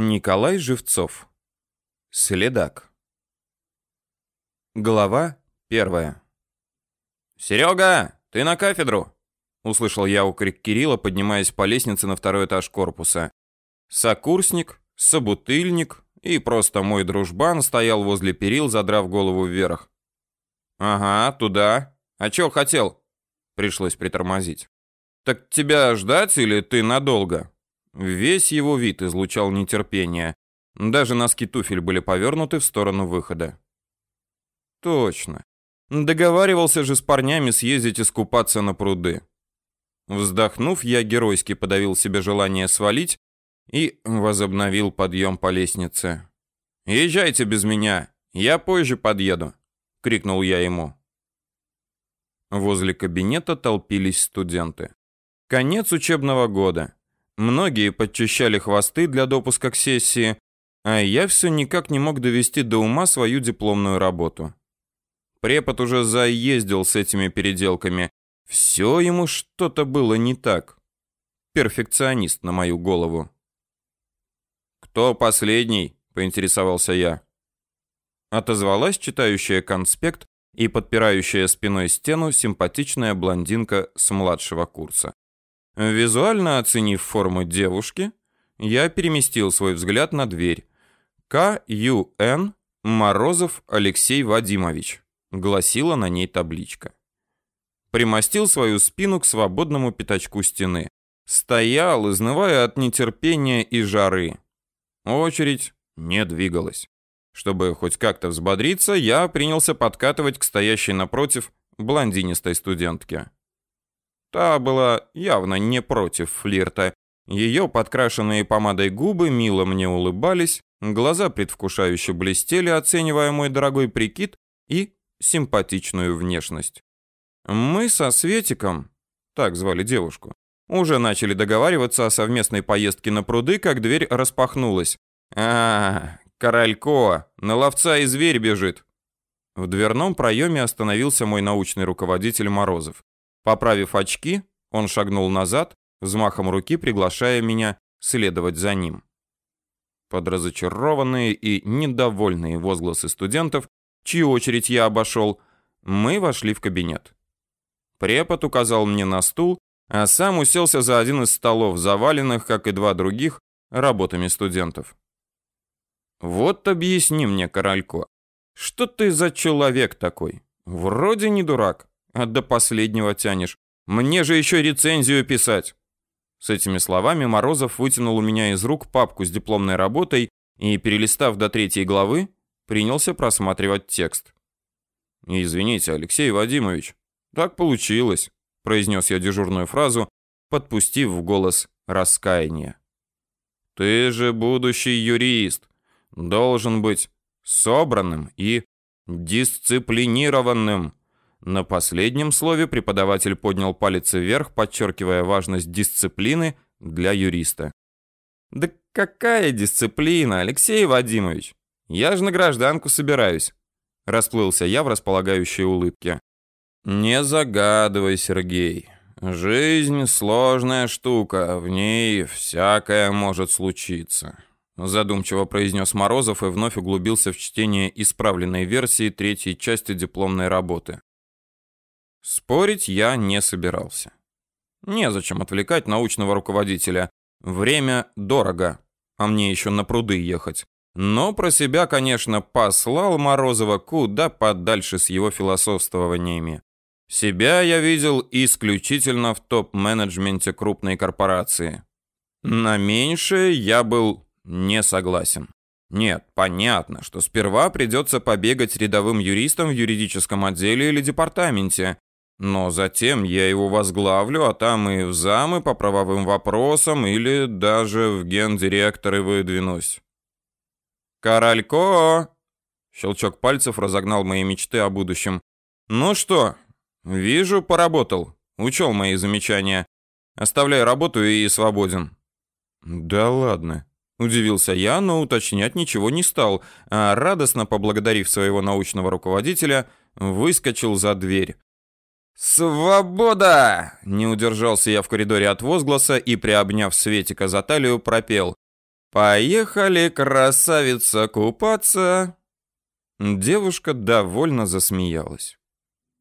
Николай Живцов. Следак. Глава первая. «Серега, ты на кафедру!» — услышал я укрик Кирилла, поднимаясь по лестнице на второй этаж корпуса. Сокурсник, собутыльник и просто мой дружбан стоял возле перил, задрав голову вверх. «Ага, туда. А чего хотел?» Пришлось притормозить. «Так тебя ждать или ты надолго?» Весь его вид излучал нетерпение. Даже носки туфель были повернуты в сторону выхода. Точно. Договаривался же с парнями съездить искупаться на пруды. Вздохнув, я геройски подавил себе желание свалить и возобновил подъем по лестнице. «Езжайте без меня, я позже подъеду», — крикнул я ему. Возле кабинета толпились студенты. Конец учебного года. Многие подчищали хвосты для допуска к сессии, а я все никак не мог довести до ума свою дипломную работу. Препод уже заездил с этими переделками. Все ему что-то было не так. Перфекционист на мою голову. «Кто последний?» — поинтересовался я. Отозвалась читающая конспект и подпирающая спиной стену симпатичная блондинка с младшего курса. Визуально оценив форму девушки, я переместил свой взгляд на дверь. К.Ю.Н. Морозов Алексей Вадимович, гласила на ней табличка. Примостил свою спину к свободному пятачку стены. Стоял, изнывая от нетерпения и жары. Очередь не двигалась. Чтобы хоть как-то взбодриться, я принялся подкатывать к стоящей напротив блондинистой студентке. Та была явно не против флирта. Ее подкрашенные помадой губы мило мне улыбались, глаза предвкушающе блестели, оценивая мой дорогой прикид и симпатичную внешность. Мы со Светиком, так звали девушку, уже начали договариваться о совместной поездке на пруды, как дверь распахнулась. А, -а, -а Королько, на ловца и зверь бежит. В дверном проеме остановился мой научный руководитель Морозов. Поправив очки, он шагнул назад, взмахом руки приглашая меня следовать за ним. Под разочарованные и недовольные возгласы студентов, чью очередь я обошел, мы вошли в кабинет. Препод указал мне на стул, а сам уселся за один из столов, заваленных, как и два других, работами студентов. «Вот объясни мне, Королько, что ты за человек такой? Вроде не дурак, а до последнего тянешь. Мне же еще рецензию писать!» С этими словами Морозов вытянул у меня из рук папку с дипломной работой и, перелистав до третьей главы, принялся просматривать текст. «Извините, Алексей Вадимович, так получилось», — произнес я дежурную фразу, подпустив в голос раскаяние. «Ты же будущий юрист, должен быть собранным и дисциплинированным. На последнем слове преподаватель поднял палец вверх, подчеркивая важность дисциплины для юриста. «Да какая дисциплина, Алексей Вадимович? Я же на гражданку собираюсь!» Расплылся я в располагающей улыбке. «Не загадывай, Сергей. Жизнь — сложная штука, в ней всякое может случиться», — задумчиво произнес Морозов и вновь углубился в чтение исправленной версии третьей части дипломной работы. Спорить я не собирался. Незачем отвлекать научного руководителя. Время дорого, а мне еще на пруды ехать. Но про себя, конечно, послал Морозова куда подальше с его философствованиями. Себя я видел исключительно в топ-менеджменте крупной корпорации. На меньшее я был не согласен. Нет, понятно, что сперва придется побегать рядовым юристом в юридическом отделе или департаменте, но затем я его возглавлю, а там и в замы по правовым вопросам или даже в гендиректоры выдвинусь. «Королько!» Щелчок пальцев разогнал мои мечты о будущем. «Ну что, вижу, поработал. Учел мои замечания. Оставляй работу и свободен». «Да ладно», — удивился я, но уточнять ничего не стал, а радостно поблагодарив своего научного руководителя, выскочил за дверь. «Свобода!» — не удержался я в коридоре от возгласа и, приобняв Светика за талию, пропел. «Поехали, красавица, купаться!» Девушка довольно засмеялась.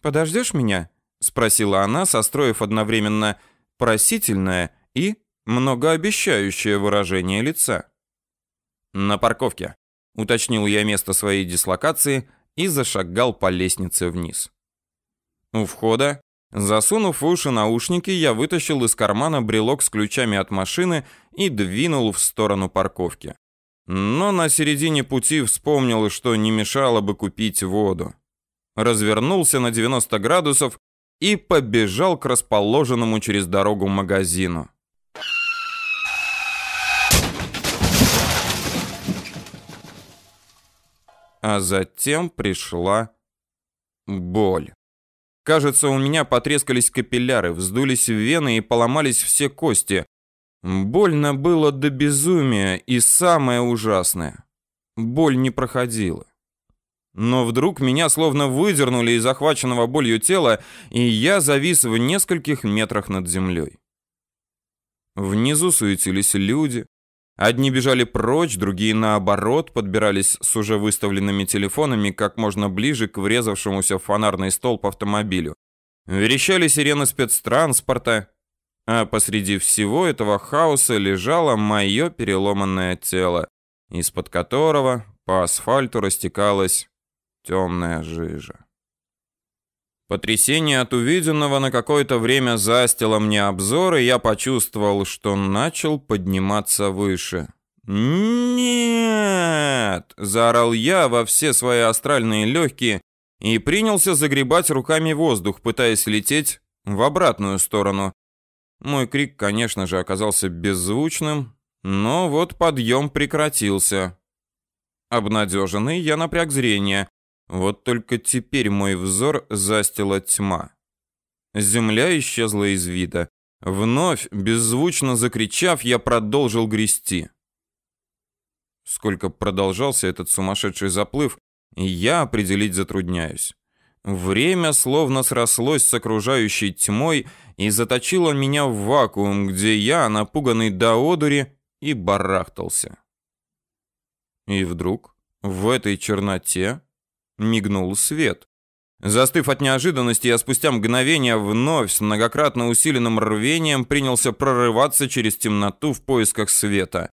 «Подождешь меня?» — спросила она, состроив одновременно просительное и многообещающее выражение лица. «На парковке», — уточнил я место своей дислокации и зашагал по лестнице вниз. У входа, засунув уши наушники, я вытащил из кармана брелок с ключами от машины и двинул в сторону парковки. Но на середине пути вспомнил, что не мешало бы купить воду. Развернулся на 90 градусов и побежал к расположенному через дорогу магазину. А затем пришла боль. Кажется, у меня потрескались капилляры, вздулись вены и поломались все кости. Больно было до безумия, и самое ужасное — боль не проходила. Но вдруг меня словно выдернули из захваченного болью тела, и я завис в нескольких метрах над землей. Внизу суетились люди, Одни бежали прочь, другие, наоборот, подбирались с уже выставленными телефонами как можно ближе к врезавшемуся в фонарный столб автомобилю. Верещали сирены спецтранспорта, а посреди всего этого хаоса лежало мое переломанное тело, из-под которого по асфальту растекалась темная жижа. Потрясение от увиденного на какое-то время застило мне обзор, и я почувствовал, что начал подниматься выше. «Нет!» — заорал я во все свои астральные легкие и принялся загребать руками воздух, пытаясь лететь в обратную сторону. Мой крик, конечно же, оказался беззвучным, но вот подъем прекратился. Обнадеженный, я напряг зрение вот только теперь мой взор застила тьма. Земля исчезла из вида. Вновь, беззвучно закричав, я продолжил грести. Сколько продолжался этот сумасшедший заплыв, я определить затрудняюсь. Время словно срослось с окружающей тьмой и заточило меня в вакуум, где я, напуганный до одури, и барахтался. И вдруг в этой черноте мигнул свет. Застыв от неожиданности, я спустя мгновение вновь с многократно усиленным рвением принялся прорываться через темноту в поисках света.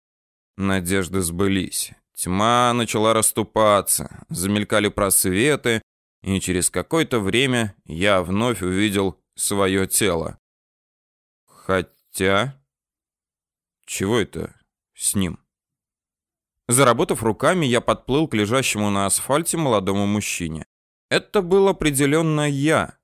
Надежды сбылись. Тьма начала расступаться, замелькали просветы, и через какое-то время я вновь увидел свое тело. Хотя... Чего это с ним? Заработав руками, я подплыл к лежащему на асфальте молодому мужчине. Это был определенно я.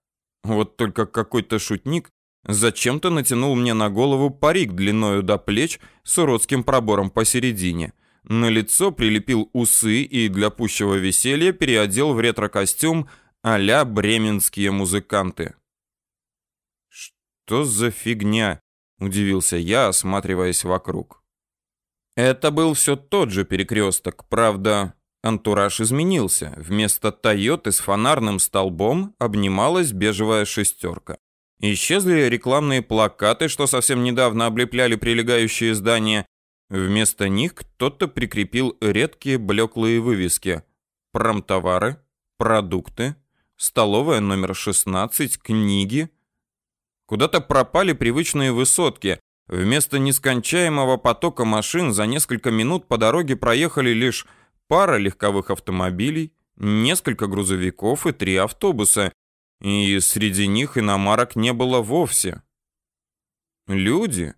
Вот только какой-то шутник зачем-то натянул мне на голову парик длиною до плеч с уродским пробором посередине. На лицо прилепил усы и для пущего веселья переодел в ретро-костюм а-ля бременские музыканты. «Что за фигня?» – удивился я, осматриваясь вокруг. Это был все тот же перекресток, правда, антураж изменился. Вместо «Тойоты» с фонарным столбом обнималась бежевая шестерка. Исчезли рекламные плакаты, что совсем недавно облепляли прилегающие здания. Вместо них кто-то прикрепил редкие блеклые вывески. Промтовары, продукты, столовая номер 16, книги. Куда-то пропали привычные высотки, Вместо нескончаемого потока машин за несколько минут по дороге проехали лишь пара легковых автомобилей, несколько грузовиков и три автобуса, и среди них иномарок не было вовсе. Люди,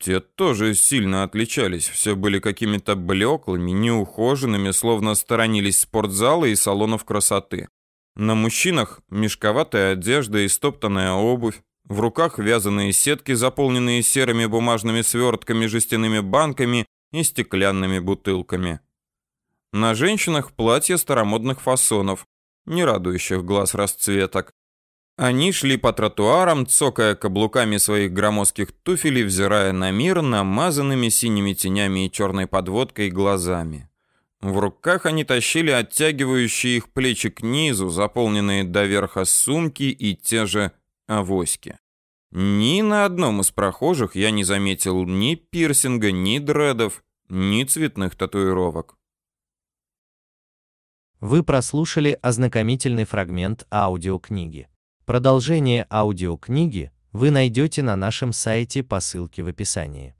те тоже сильно отличались, все были какими-то блеклыми, неухоженными, словно сторонились спортзала и салонов красоты. На мужчинах мешковатая одежда и стоптанная обувь, в руках вязаные сетки, заполненные серыми бумажными свертками, жестяными банками и стеклянными бутылками. На женщинах платья старомодных фасонов, не радующих глаз расцветок. Они шли по тротуарам, цокая каблуками своих громоздких туфель и взирая на мир намазанными синими тенями и черной подводкой глазами. В руках они тащили оттягивающие их плечи к низу, заполненные до верха сумки и те же авоське. Ни на одном из прохожих я не заметил ни пирсинга, ни дредов, ни цветных татуировок. Вы прослушали ознакомительный фрагмент аудиокниги. Продолжение аудиокниги вы найдете на нашем сайте по ссылке в описании.